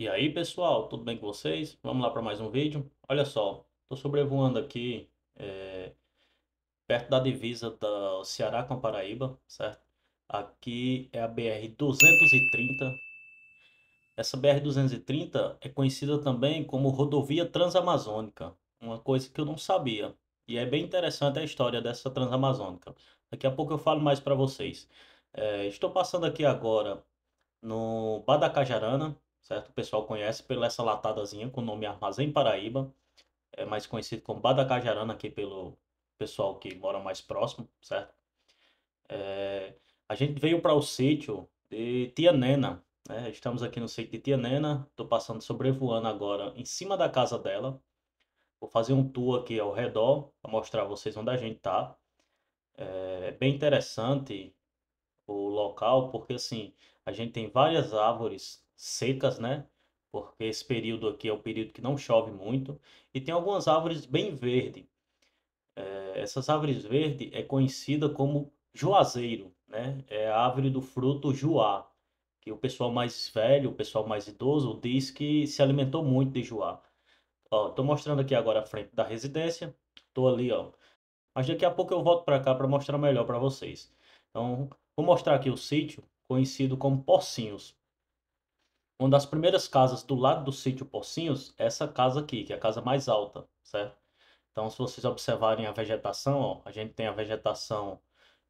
E aí pessoal, tudo bem com vocês? Vamos lá para mais um vídeo? Olha só, estou sobrevoando aqui é, perto da divisa do Ceará com a Paraíba, certo? Aqui é a BR-230. Essa BR-230 é conhecida também como Rodovia Transamazônica, uma coisa que eu não sabia. E é bem interessante a história dessa Transamazônica. Daqui a pouco eu falo mais para vocês. É, estou passando aqui agora no Badacajarana, certo? O pessoal conhece pela essa latadazinha com o nome Armazém Paraíba, é mais conhecido como Badacajarana aqui pelo pessoal que mora mais próximo, certo? É, a gente veio para o sítio de Tia Nena, né? Estamos aqui no sítio de Tia Nena, tô passando sobrevoando agora em cima da casa dela. Vou fazer um tour aqui ao redor para mostrar a vocês onde a gente tá. É, é bem interessante o local porque assim a gente tem várias árvores secas, né? Porque esse período aqui é o período que não chove muito. E tem algumas árvores bem verdes. É, essas árvores verdes é conhecida como juazeiro, né? É a árvore do fruto juá, que o pessoal mais velho, o pessoal mais idoso diz que se alimentou muito de juá. Ó, tô mostrando aqui agora a frente da residência. Tô ali, ó. Mas daqui a pouco eu volto para cá para mostrar melhor para vocês. Então, vou mostrar aqui o sítio conhecido como Pocinhos uma das primeiras casas do lado do sítio porcinhos é essa casa aqui, que é a casa mais alta, certo? Então, se vocês observarem a vegetação, ó, a gente tem a vegetação,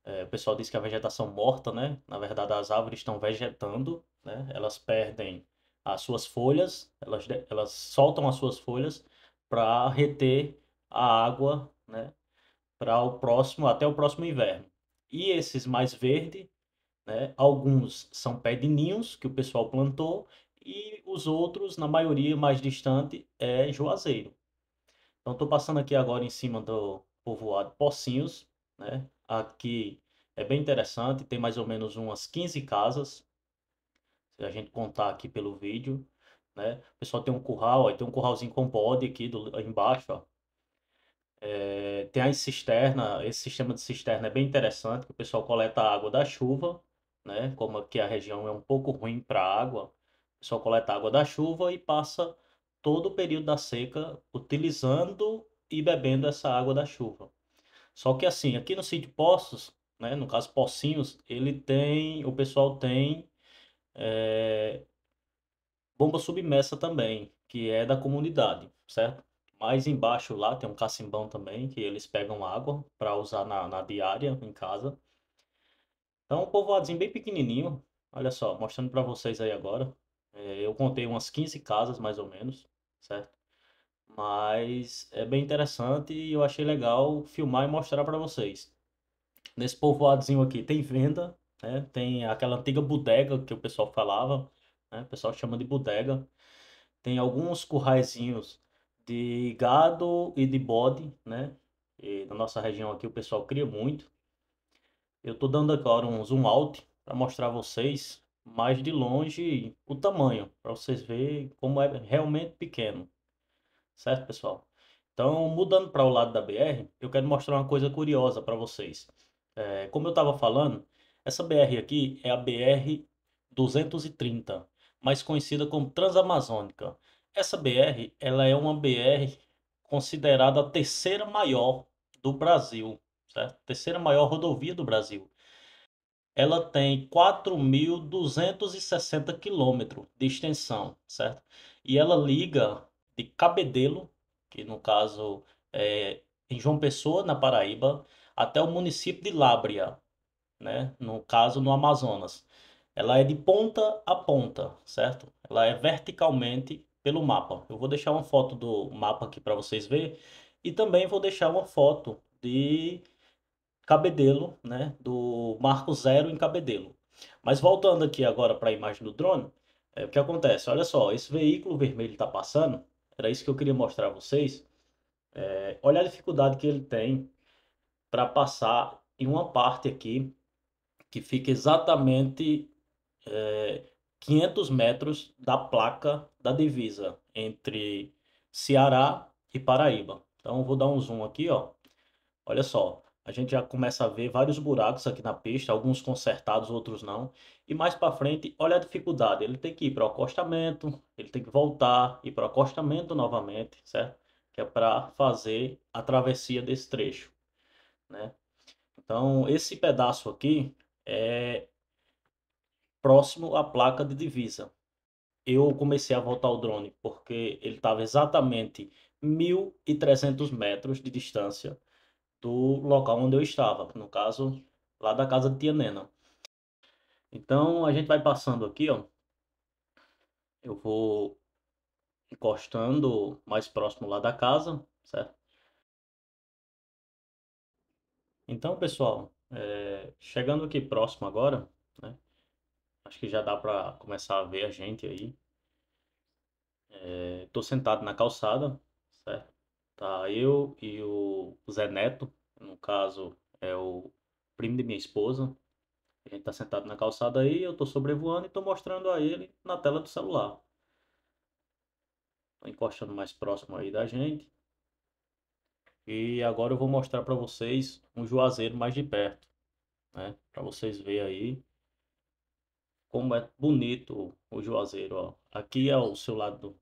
é, o pessoal diz que é a vegetação morta, né? Na verdade, as árvores estão vegetando, né? Elas perdem as suas folhas, elas, elas soltam as suas folhas para reter a água, né? Para o próximo, até o próximo inverno. E esses mais verdes né? Alguns são pé de ninhos que o pessoal plantou e os outros, na maioria mais distante, é Juazeiro. Então, estou passando aqui agora em cima do povoado Pocinhos. Né? Aqui é bem interessante, tem mais ou menos umas 15 casas, se a gente contar aqui pelo vídeo. Né? O pessoal tem um curral, ó, tem um curralzinho com bode aqui do, embaixo, ó. É, tem a cisterna, esse sistema de cisterna é bem interessante, que o pessoal coleta a água da chuva né? Como aqui a região é um pouco ruim para água, só coleta água da chuva e passa todo o período da seca utilizando e bebendo essa água da chuva. Só que assim, aqui no sítio Poços, né, no caso Pocinhos, ele tem, o pessoal tem é, bomba submersa também, que é da comunidade, certo? Mais embaixo lá tem um cacimbão também, que eles pegam água para usar na, na diária em casa. Então, um povoadozinho bem pequenininho. Olha só, mostrando para vocês aí agora. É, eu contei umas 15 casas, mais ou menos, certo? Mas é bem interessante e eu achei legal filmar e mostrar para vocês. Nesse povoadozinho aqui tem venda, né? Tem aquela antiga bodega que o pessoal falava, né? O pessoal chama de bodega. Tem alguns curraizinhos de gado e de bode, né? E na nossa região aqui o pessoal cria muito. Eu estou dando agora um zoom out para mostrar a vocês mais de longe o tamanho, para vocês verem como é realmente pequeno. Certo, pessoal? Então, mudando para o lado da BR, eu quero mostrar uma coisa curiosa para vocês. É, como eu estava falando, essa BR aqui é a BR 230, mais conhecida como Transamazônica. Essa BR, ela é uma BR considerada a terceira maior do Brasil certo? terceira maior rodovia do Brasil. Ela tem 4.260 quilômetros de extensão, certo? E ela liga de Cabedelo, que no caso é em João Pessoa, na Paraíba, até o município de Lábria, né? no caso no Amazonas. Ela é de ponta a ponta, certo? Ela é verticalmente pelo mapa. Eu vou deixar uma foto do mapa aqui para vocês verem e também vou deixar uma foto de Cabedelo, né, do Marco Zero em Cabedelo. Mas voltando aqui agora para a imagem do drone, é, o que acontece? Olha só, esse veículo vermelho está passando, era isso que eu queria mostrar a vocês. É, olha a dificuldade que ele tem para passar em uma parte aqui que fica exatamente é, 500 metros da placa da divisa entre Ceará e Paraíba. Então vou dar um zoom aqui, ó. Olha só, a gente já começa a ver vários buracos aqui na pista, alguns consertados, outros não. E mais para frente, olha a dificuldade, ele tem que ir para o acostamento, ele tem que voltar, ir para o acostamento novamente, certo? Que é para fazer a travessia desse trecho, né? Então, esse pedaço aqui é próximo à placa de divisa. Eu comecei a voltar o drone porque ele estava exatamente 1.300 metros de distância do local onde eu estava, no caso, lá da casa de Tia Nena. Então, a gente vai passando aqui, ó. Eu vou encostando mais próximo lá da casa, certo? Então, pessoal, é, chegando aqui próximo agora, né? Acho que já dá para começar a ver a gente aí. Estou é, sentado na calçada, Tá eu e o Zé Neto, no caso é o primo de minha esposa. A gente tá sentado na calçada aí, eu tô sobrevoando e tô mostrando a ele na tela do celular. Tô encostando mais próximo aí da gente. E agora eu vou mostrar para vocês um juazeiro mais de perto, né? Para vocês verem aí como é bonito o juazeiro, ó. Aqui é o seu lado,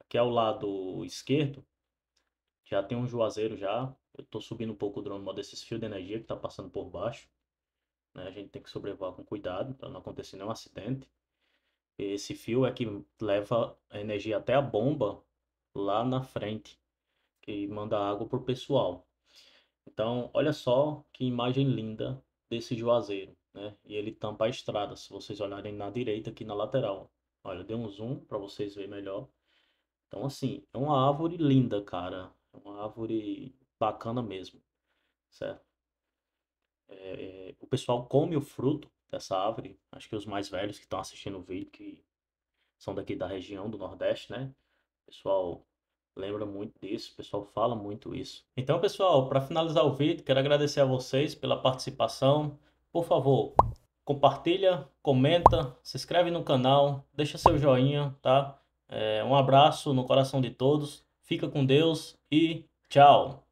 aqui é o lado esquerdo, já tem um juazeiro já. Eu tô subindo um pouco o drone modo desses fios de energia que tá passando por baixo. Né? A gente tem que sobrevoar com cuidado para não acontecer nenhum acidente. Esse fio é que leva a energia até a bomba lá na frente, que manda água pro pessoal. Então, olha só que imagem linda desse juazeiro, né? E ele tampa a estrada, se vocês olharem na direita aqui na lateral. Olha, dei um zoom para vocês verem melhor. Então, assim, é uma árvore linda, cara uma árvore bacana mesmo, certo? É, é, o pessoal come o fruto dessa árvore, acho que os mais velhos que estão assistindo o vídeo, que são daqui da região do Nordeste, né? O pessoal lembra muito disso, o pessoal fala muito isso. Então, pessoal, para finalizar o vídeo, quero agradecer a vocês pela participação. Por favor, compartilha, comenta, se inscreve no canal, deixa seu joinha, tá? É, um abraço no coração de todos. Fica com Deus e tchau!